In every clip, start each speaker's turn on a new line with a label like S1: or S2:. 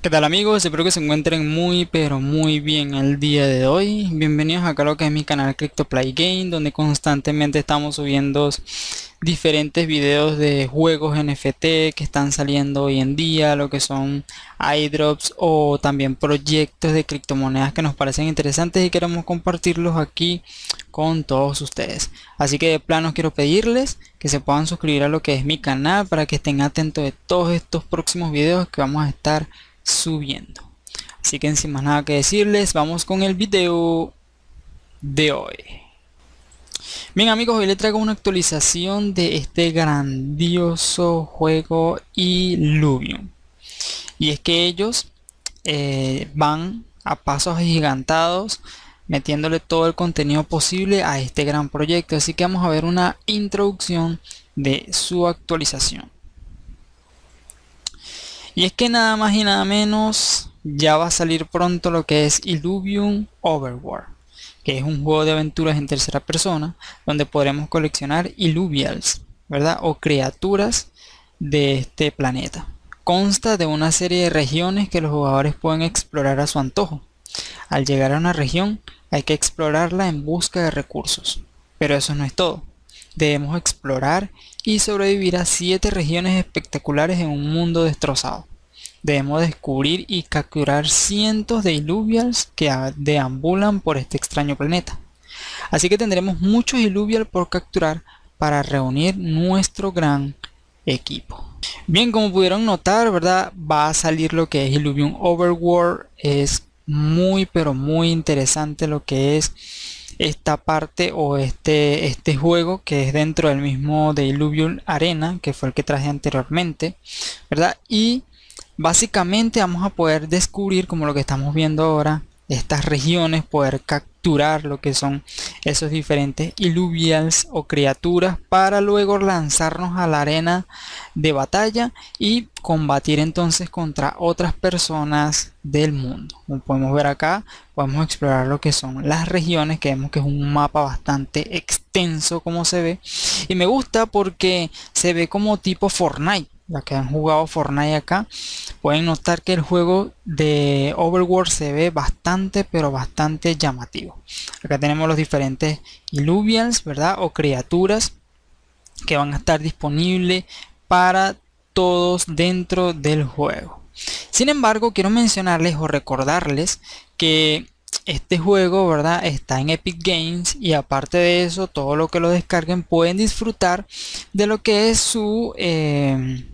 S1: ¿Qué tal amigos? Espero que se encuentren muy pero muy bien el día de hoy. Bienvenidos acá a lo que es mi canal Play Game, donde constantemente estamos subiendo diferentes videos de juegos NFT que están saliendo hoy en día, lo que son iDrops o también proyectos de criptomonedas que nos parecen interesantes y queremos compartirlos aquí con todos ustedes. Así que de plano quiero pedirles que se puedan suscribir a lo que es mi canal para que estén atentos de todos estos próximos videos que vamos a estar subiendo. Así que sin más nada que decirles, vamos con el video de hoy. Bien amigos, hoy les traigo una actualización de este grandioso juego Illuvium. Y es que ellos eh, van a pasos gigantados metiéndole todo el contenido posible a este gran proyecto. Así que vamos a ver una introducción de su actualización. Y es que nada más y nada menos ya va a salir pronto lo que es Illuvium Overworld, que es un juego de aventuras en tercera persona donde podremos coleccionar Illuvials, ¿verdad? O criaturas de este planeta. Consta de una serie de regiones que los jugadores pueden explorar a su antojo. Al llegar a una región hay que explorarla en busca de recursos. Pero eso no es todo debemos explorar y sobrevivir a siete regiones espectaculares en un mundo destrozado. Debemos descubrir y capturar cientos de Illuvials que deambulan por este extraño planeta. Así que tendremos muchos Illuvials por capturar para reunir nuestro gran equipo. Bien, como pudieron notar, ¿verdad? Va a salir lo que es Illuvium Overworld. Es muy, pero muy interesante lo que es esta parte o este, este juego que es dentro del mismo Illuvium Arena, que fue el que traje anteriormente, ¿verdad? Y básicamente vamos a poder descubrir, como lo que estamos viendo ahora, estas regiones, poder capturar lo que son esos diferentes iluvials o criaturas para luego lanzarnos a la arena de batalla y combatir entonces contra otras personas del mundo. Como podemos ver acá, podemos explorar lo que son las regiones, que vemos que es un mapa bastante extenso como se ve. Y me gusta porque se ve como tipo Fortnite la que han jugado Fortnite acá, pueden notar que el juego de Overworld se ve bastante, pero bastante llamativo. Acá tenemos los diferentes Illuvians, ¿verdad? O criaturas que van a estar disponibles para todos dentro del juego. Sin embargo, quiero mencionarles o recordarles que este juego, ¿verdad? Está en Epic Games y aparte de eso, todo lo que lo descarguen pueden disfrutar de lo que es su... Eh,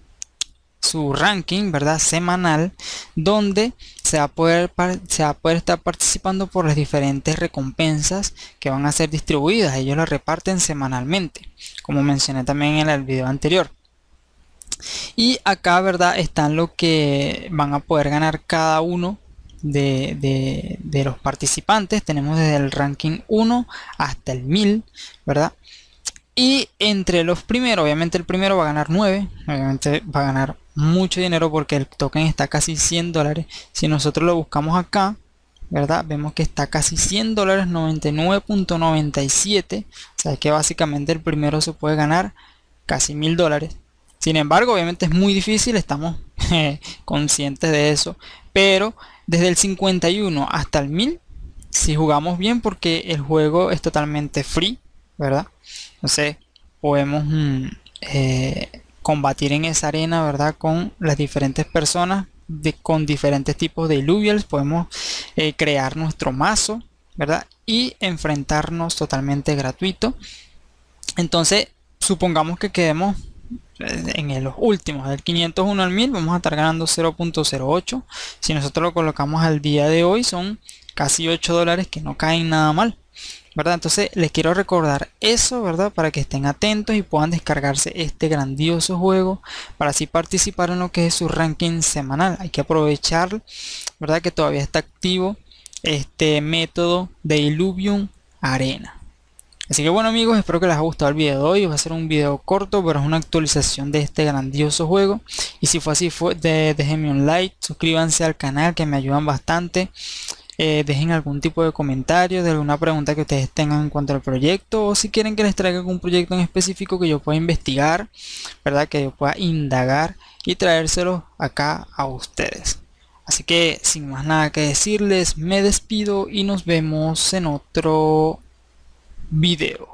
S1: su ranking, ¿verdad? Semanal, donde se va, a poder, se va a poder estar participando por las diferentes recompensas que van a ser distribuidas. Ellos las reparten semanalmente, como mencioné también en el video anterior. Y acá, ¿verdad? Están lo que van a poder ganar cada uno de, de, de los participantes. Tenemos desde el ranking 1 hasta el 1000, ¿verdad? Y entre los primeros, obviamente el primero va a ganar 9, obviamente va a ganar mucho dinero porque el token está casi 100 dólares. Si nosotros lo buscamos acá, ¿verdad? Vemos que está casi 100 dólares, 99.97. O sea que básicamente el primero se puede ganar casi mil dólares. Sin embargo, obviamente es muy difícil, estamos conscientes de eso. Pero desde el 51 hasta el 1000, si jugamos bien, porque el juego es totalmente free, ¿verdad? Entonces podemos mm, eh, combatir en esa arena, ¿verdad? Con las diferentes personas, de, con diferentes tipos de illuvials, podemos eh, crear nuestro mazo, ¿verdad? Y enfrentarnos totalmente gratuito. Entonces, supongamos que quedemos eh, en los últimos, del 501 al 1000, vamos a estar ganando 0.08. Si nosotros lo colocamos al día de hoy, son casi 8 dólares que no caen nada mal. Entonces les quiero recordar eso, ¿verdad? Para que estén atentos y puedan descargarse este grandioso juego para así participar en lo que es su ranking semanal. Hay que aprovechar, ¿verdad? Que todavía está activo este método de Illuvium Arena. Así que bueno amigos, espero que les haya gustado el video de hoy. Va a ser un video corto, pero es una actualización de este grandioso juego. Y si fue así, fue, déjenme un like, suscríbanse al canal que me ayudan bastante. Eh, dejen algún tipo de comentario, de alguna pregunta que ustedes tengan en cuanto al proyecto o si quieren que les traiga algún proyecto en específico que yo pueda investigar, ¿verdad? Que yo pueda indagar y traérselo acá a ustedes. Así que sin más nada que decirles, me despido y nos vemos en otro video.